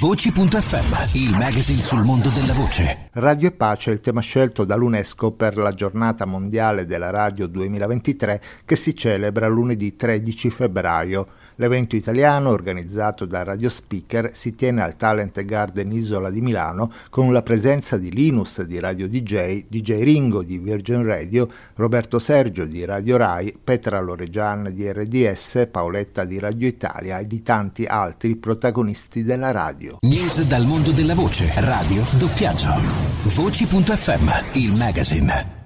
Voci.fm, il magazine sul mondo della voce. Radio e pace è il tema scelto dall'UNESCO per la giornata mondiale della radio 2023 che si celebra lunedì 13 febbraio. L'evento italiano, organizzato da Radio Speaker, si tiene al Talent Garden Isola di Milano con la presenza di Linus di Radio DJ, DJ Ringo di Virgin Radio, Roberto Sergio di Radio Rai, Petra Loregian di RDS, Paoletta di Radio Italia e di tanti altri protagonisti della radio. News dal mondo della voce, radio, doppiaggio. Voci.fm, il magazine.